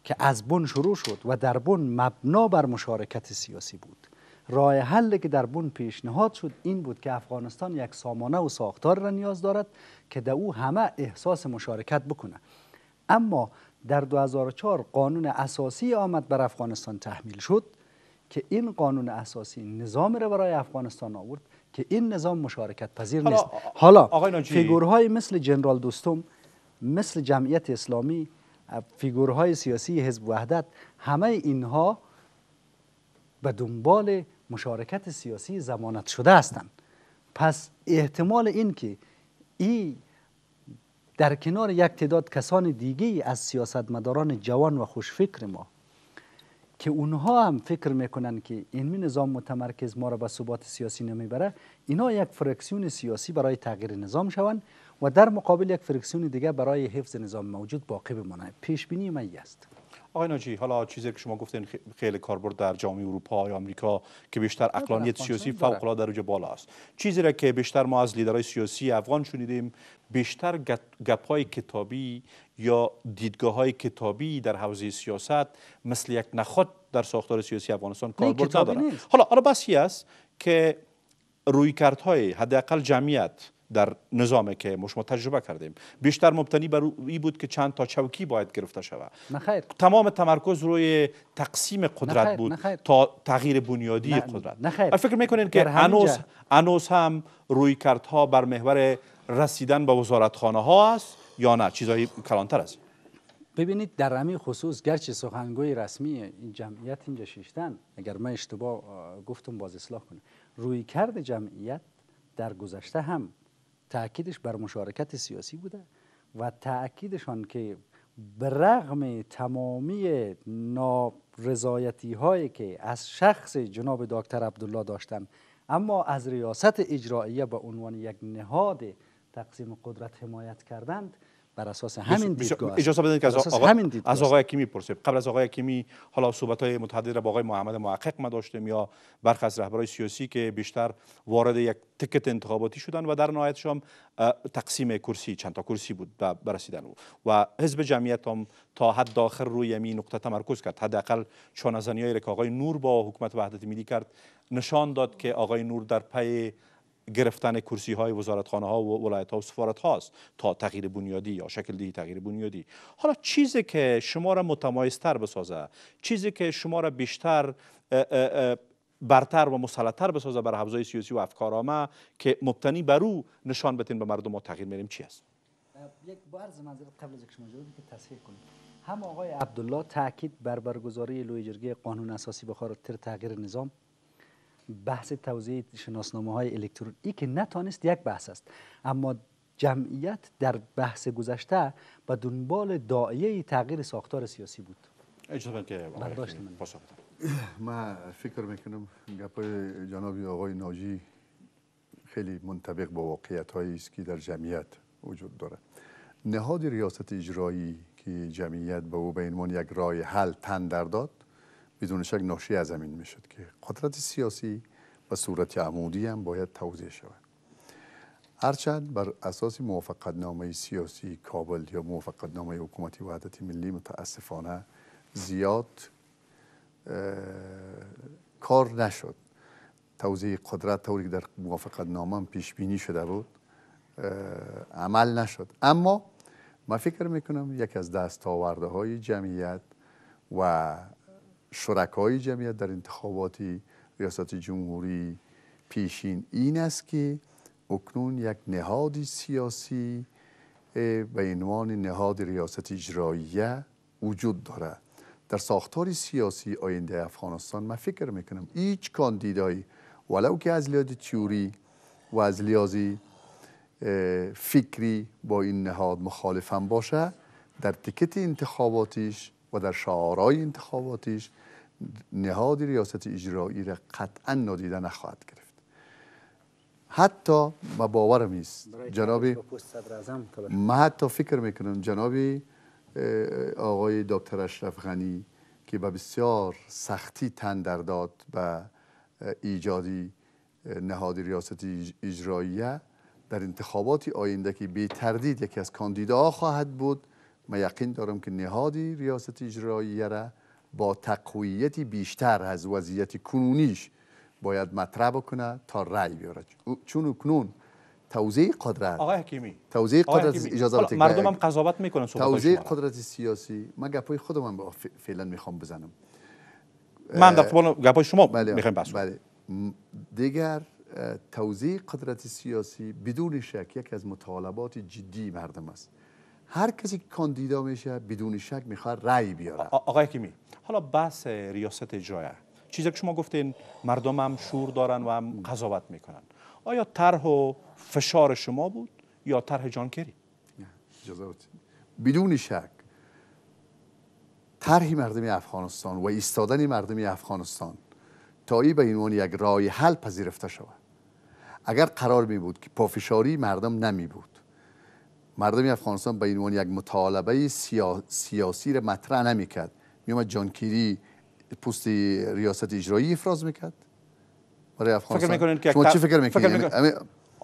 که از بن شروع شد و در بن مبنا بر مشارکت سیاسی بود رای حل که در بن پیشنهاد شد این بود که افغانستان یک سامانه و ساختار را نیاز دارد که در او همه احساس مشارکت بکنه اما در 2004 قانون اساسی آمد بر افغانستان تحمیل شد که این قانون اساسی نظام را برای افغانستان آورد که این نظام مشارکت پذیر حالا نیست حالا فیگورهای مثل جنرال دوستم مثل جمعیت اسلامی فیگورهای سیاسی حزب وحدت همه اینها به دنبال مشارکت سیاسی زمانت شده هستند پس احتمال این که این در کنار یک تعداد کسان دیگه از سیاستمداران جوان و خوشفکر ما که اونها هم فکر میکنن که این نظام متمرکز ما را به ثبات سیاسی نمیبره اینا یک فرکسیون سیاسی برای تغییر نظام شوند و در مقابل یک فرکسیون دیگه برای حفظ نظام موجود باقی بمانه پیش بینی من است آقای ناجی حالا چیزی که شما گفتین خیلی کاربرد در جامعه اروپا یا آمریکا که بیشتر اقلانیت سیاسی فوق در درجه بالا است چیزی را که بیشتر ما از لیدرهای سیاسی افغان شنیدیم بیشتر گپ های کتابی یا دیدگاه های کتابی در حوزه سیاست مثل یک نخود در ساختار سیاسی افغانستان کاربرد ندارد حالا حالا آره، بسی است که رویکردهای حداقل جمعیت در نظامی که ما تجربه کردیم بیشتر مبتنی بر این بود که چند تا چوکی باید گرفته شود نخیر. تمام تمرکز روی تقسیم قدرت بود تا تغییر بنیادی قدرت نخیر. فکر میکنین که هنوز انوس هم روی کردها بر محور رسیدن به وزارتخانه ها است یا نه چیزایی کلانتر است ببینید در همین خصوص گرچه سخنگوی رسمی این جمعیت اینجا شیشتن اگر من اشتباه گفتم باز اصلاح کنم روی کرد جمعیت در گذشته هم تاکیدش بر مشارکت سیاسی بوده و تاکیدشان که برغم تمامی نارضایتی هایی که از شخص جناب دکتر عبدالله داشتن اما از ریاست اجرائیه به عنوان یک نهاد تقسیم قدرت حمایت کردند بر همین دیدگاه اجازه بدید که از, آقا... آقای حکیمی پرسید قبل از آقای حکیمی حالا صحبت های متحدد را با آقای محمد محقق ما داشتیم یا برخ از رهبرای سیاسی که بیشتر وارد یک تکت انتخاباتی شدن و در نهایتش هم تقسیم کرسی چند تا کرسی بود رسیدن و حزب جمعیت هم تا حد آخر روی همین نقطه تمرکز کرد حداقل چون از که آقای نور با حکومت وحدت ملی کرد نشان داد که آقای نور در پی گرفتن کرسی های وزارتخانه ها و ولایت ها و سفارت هاست تا تغییر بنیادی یا شکل دهی تغییر بنیادی حالا چیزی که شما را تر بسازه چیزی که شما را بیشتر برتر و مسلطتر بسازه بر حوزه سیاسی و افکارامه که مبتنی بر او نشان بتین به مردم ما تغییر میریم چی است یک منظر قبل از شما که تصحیح کنیم هم آقای عبدالله تاکید بر برگزاری لوی قانون اساسی تر تغییر نظام بحث توزیع شناسنامه های الکترونیکی که نتانست یک بحث است اما جمعیت در بحث گذشته به دنبال دایه تغییر ساختار سیاسی بود اجازه که فکر میکنم گپ جناب آقای ناجی خیلی منطبق با واقعیت هایی است که در جمعیت وجود دارد نهاد ریاست اجرایی که جمعیت به او به عنوان یک رای حل در داد بدون شک ناشی از زمین میشد که قدرت سیاسی و صورت عمودی هم باید توضیح شود هرچند بر اساس موافقت نامه سیاسی کابل یا موافقت نامه حکومتی وحدت ملی متاسفانه زیاد کار نشد توضیح قدرت طوری که در موافقت نامه پیش بینی شده بود عمل نشد اما من فکر میکنم یکی از دستاورده های جمعیت و شرکای جمعیت در انتخابات ریاست جمهوری پیشین این است که اکنون یک نهاد سیاسی به عنوان نهاد ریاست اجراییه وجود دارد در ساختار سیاسی آینده افغانستان من فکر میکنم هیچ کاندیدای ولو که از لحاظ تیوری و از لحاظ فکری با این نهاد مخالفم باشه در تکت انتخاباتش و در شعارای انتخاباتیش نهاد ریاست اجرایی را قطعا نادیده نخواهد گرفت حتی ما باورم نیست جناب ما حتی فکر میکنم جنابی آقای دکتر اشرف غنی که به بسیار سختی تن در داد به ایجادی نهاد ریاست اجرایی در انتخابات آینده که بی تردید یکی از کاندیداها خواهد بود ما یقین دارم که نهادی ریاست اجرایی را با تقویتی بیشتر از وضعیت کنونیش باید مطرح بکنه تا رأی بیاره چون کنون توزیع قدرت آقای حکیمی توزیع قدرت حکیمی. اجازه مردم هم قضاوت میکنن توزیع قدرت سیاسی من گپای خودم هم فعلا میخوام بزنم من در گپای شما بله میخوام بس بله دیگر توزیع قدرت سیاسی بدون شک یکی از مطالبات جدی مردم است هر کسی که کاندیدا میشه بدون شک میخواد رأی بیاره آقای کیمی حالا بحث ریاست جایه چیزی که شما گفتین مردم هم شور دارن و هم قضاوت میکنن آیا طرح و فشار شما بود یا طرح جانکری بدون شک طرح مردم افغانستان و ایستادن مردم افغانستان تا ای به عنوان یک رای حل پذیرفته شود اگر قرار می بود که پافشاری مردم نمی بود مردم افغانستان به عنوان یک مطالبه سیا... سیاسی را مطرح نمیکرد میومد جانکیری پست ریاست اجرایی افراز میکرد برای افغانستان فکر میکنین که شما چی فکر میکنین یعنی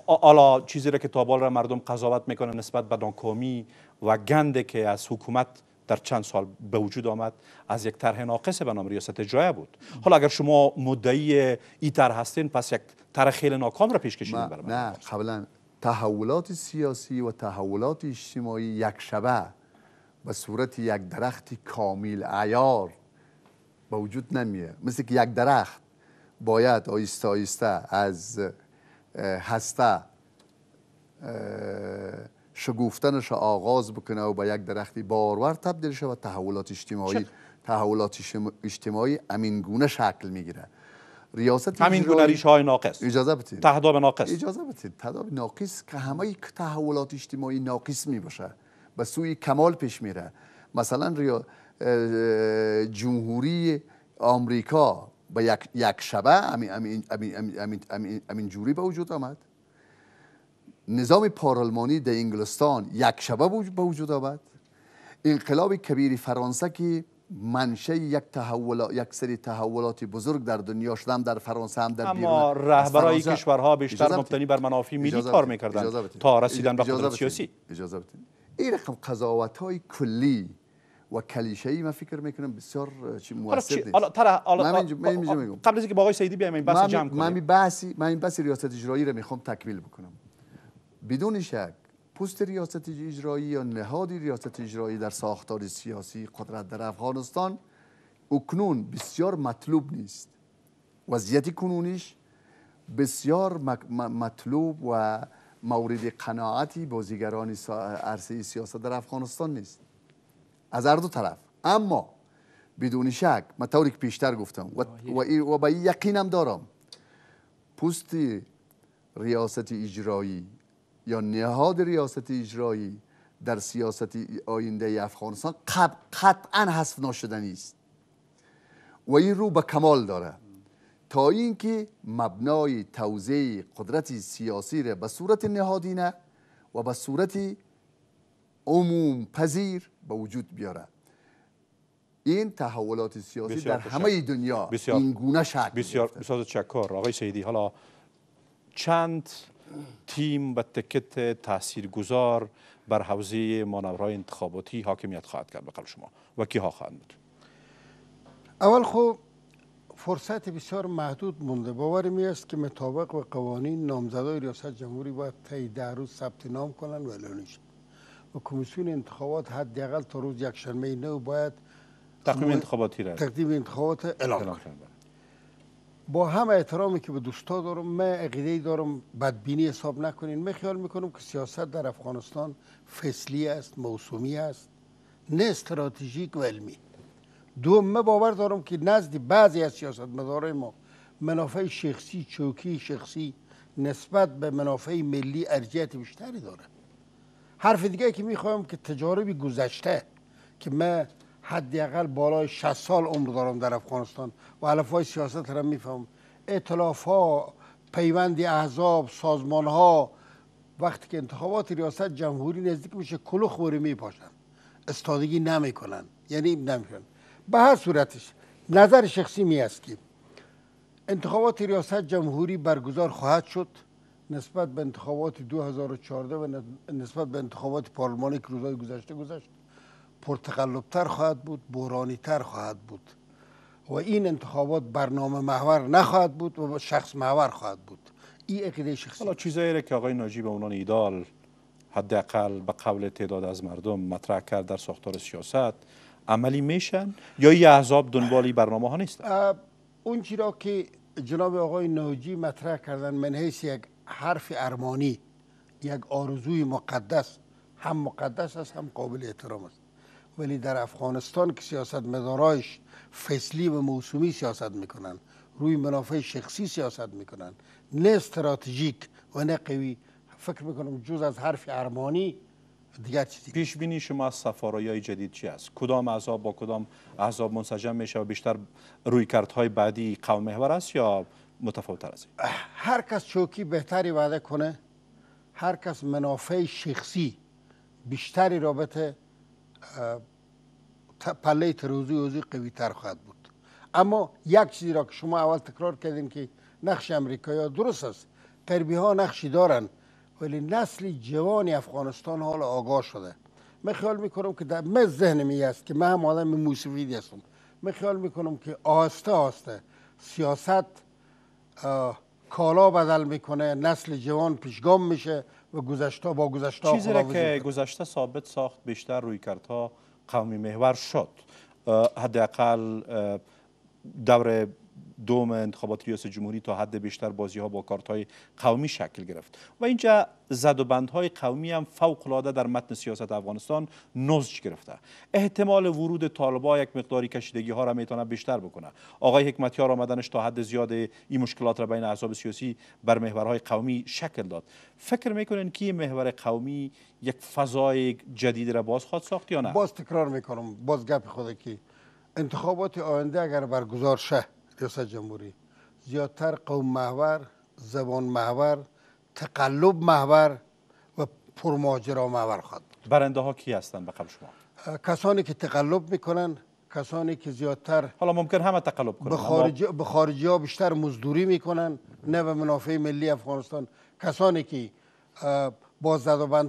حالا چیزی را که تابال را مردم قضاوت میکنه نسبت به ناکامی و گنده که از حکومت در چند سال به وجود آمد از یک طرح ناقص به نام ریاست اجرایه بود حالا اگر شما مدعی ای طرح هستین پس یک طرح خیلی ناکام را پیش کشیدین برای نه قبلا تحولات سیاسی و تحولات اجتماعی یک شبه به صورت یک درخت کامل عیار به وجود نمیه مثل که یک درخت باید آیسته آیسته از هسته شگفتنش آغاز بکنه و به یک درختی بارور تبدیل شود تحولات اجتماعی تحولات اجتماعی امین گونه شکل میگیره ریاست همین گونه های ناقص اجازه بدید تهداب ناقص اجازه بدید تهداب ناقص که همه تحولات اجتماعی ناقص می باشه به سوی کمال پیش میره مثلا ریا جمهوری آمریکا به یک, یک شبه همین جوری به وجود آمد نظام پارلمانی در انگلستان یک شبه به وجود آمد انقلاب کبیر فرانسه که منشه یک تحول یک سری تحولات بزرگ در دنیا شدم در فرانسه هم در بیرون اما رهبرای کشورها بیشتر مبتنی بر منافع ملی کار میکردن تا رسیدن به قدرت سیاسی اجازه بدید این رقم قضاوت های کلی و کلیشه ای من فکر میکنم بسیار چی موثر نیست قبل از اینکه با آقای سیدی بیایم این بحث جمع کنیم من بحثی من این بحث ریاست اجرایی رو میخوام تکمیل بکنم بدون شک پست ریاست اجرایی یا نهاد ریاست اجرایی در ساختار سیاسی قدرت در افغانستان اکنون بسیار مطلوب نیست وضعیت کنونیش بسیار مطلوب و مورد قناعتی بازیگران عرصه سیاست در افغانستان نیست از هر دو طرف اما بدون شک من طوری که پیشتر گفتم و, و به یقینم دارم پست ریاست اجرایی یا نهاد ریاست اجرایی در سیاست آینده افغانستان قطعا حذف ناشدنی است و این رو به کمال داره تا اینکه مبنای توزیع قدرت سیاسی را به صورت نهادینه و به صورت عموم پذیر به وجود بیاره این تحولات سیاسی در همه دنیا این گونه شکل بسیار بسیار چکار آقای سیدی حالا چند تیم و تکت تاثیرگذار بر حوزه مانورهای انتخاباتی حاکمیت خواهد کرد بقل شما و کیها خواهند بود اول خب فرصت بسیار محدود مونده باور می است که مطابق و قوانین نامزدهای ریاست جمهوری باید طی ده روز ثبت نام کنند و اعلام و کمیسیون انتخابات حداقل تا روز یکشنبه نو باید تقدیم انتخاباتی را تقدیم انتخابات اعلام کنند با همه احترامی که به دوستا دارم من عقیده دارم بدبینی حساب نکنین من خیال میکنم که سیاست در افغانستان فصلی است موسومی است نه استراتژیک و علمی دوم من باور دارم که نزد بعضی از مداره ما منافع شخصی چوکی شخصی نسبت به منافع ملی ارجیت بیشتری داره حرف دیگه که میخوام که تجارب گذشته که من حداقل بالای 60 سال عمر دارم در افغانستان و های سیاست را میفهم اطلاف ها پیوند احزاب سازمان ها وقتی که انتخابات ریاست جمهوری نزدیک میشه کلو خوری میپاشن استادگی نمیکنن یعنی نمیکنن به هر صورتش نظر شخصی می است که انتخابات ریاست جمهوری برگزار خواهد شد نسبت به انتخابات 2014 و نسبت به انتخابات پارلمانی که روزهای گذشته گذشت پرتقلبتر خواهد بود بورانی تر خواهد بود و این انتخابات برنامه محور نخواهد بود و شخص محور خواهد بود این عقیده شخصی حالا چیزایی که آقای ناجی به عنوان ایدال حداقل به قول تعداد از مردم مطرح کرد در ساختار سیاست عملی میشن یا یه احزاب دنبالی برنامه ها نیست اون چیزی را که جناب آقای ناجی مطرح کردن من حیث یک حرف ارمانی یک آرزوی مقدس هم مقدس است هم قابل احترام است ولی در افغانستان که سیاست مدارایش فصلی و موسومی سیاست میکنن روی منافع شخصی سیاست میکنن نه استراتژیک و نه قوی فکر میکنم جز از حرف ارمانی دیگر چیزی پیش بینی شما از جدید چی است کدام احزاب با کدام احزاب منسجم میشه و بیشتر روی کردهای بعدی قوم محور است یا متفاوت است هر کس چوکی بهتری وعده کنه هر کس منافع شخصی بیشتری رابطه پله روزی روزی قوی تر خواهد بود اما یک چیزی را که شما اول تکرار کردین که نقش امریکا یا درست است قربی ها نقشی دارن ولی نسل جوانی افغانستان حال آگاه شده من خیال میکنم که در من ذهن می است که من هم آدم موسیقی هستم من خیال میکنم که آسته آسته سیاست کالا بدل میکنه نسل جوان پیشگام میشه و گذشته با گذشته چیزی را که گذشته ثابت ساخت بیشتر روی ها. قومی محور شد حداقل دوره دوم انتخابات ریاست جمهوری تا حد بیشتر بازی ها با کارت های قومی شکل گرفت و اینجا زد و بند های قومی هم فوق العاده در متن سیاست افغانستان نزج گرفته احتمال ورود طالبا یک مقداری کشیدگی ها را میتونه بیشتر بکنه آقای حکمتیار آمدنش تا حد زیاد این مشکلات را بین احزاب سیاسی بر محورهای قومی شکل داد فکر میکنین که محور قومی یک فضای جدید را باز خواهد ساخت یا باز تکرار میکنم باز گپ خود که انتخابات آینده اگر برگزار شه ریاست جمهوری زیادتر قوم محور زبان محور تقلب محور و پرماجرا محور خواهد برنده ها کی هستند به شما کسانی که تقلب میکنن کسانی که زیادتر حالا ممکن همه تقلب کنن به خارج به خارجی ها بیشتر مزدوری میکنن نه به منافع ملی افغانستان کسانی که با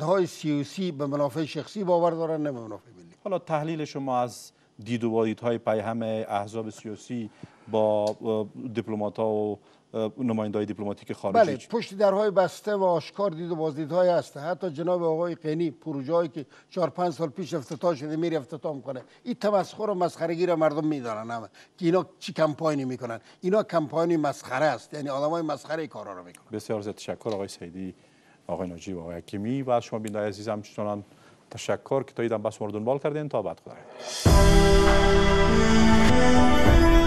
های سیاسی به منافع شخصی باور دارن نه به منافع ملی حالا تحلیل شما از دید و های پیهم احزاب سیاسی با دیپلمات ها و نماینده های دیپلماتیک خارجی بله پشت درهای بسته و آشکار دید و بازدید های هست حتی جناب آقای قینی پروژه هایی که 4 5 سال پیش افتتاح شده میری افتتاح میکنه این تمسخر و مسخرگی را مردم میدانن همه که اینا چی کمپاینی میکنن اینا کمپاینی مسخره است یعنی آدمای مسخره کارا رو میکنن بسیار زیاد تشکر آقای سیدی آقای ناجی و آقای حکیمی و شما بیننده عزیز همچنان تشکر که تا دیدم بس مردون بال کردین تا بعد خدا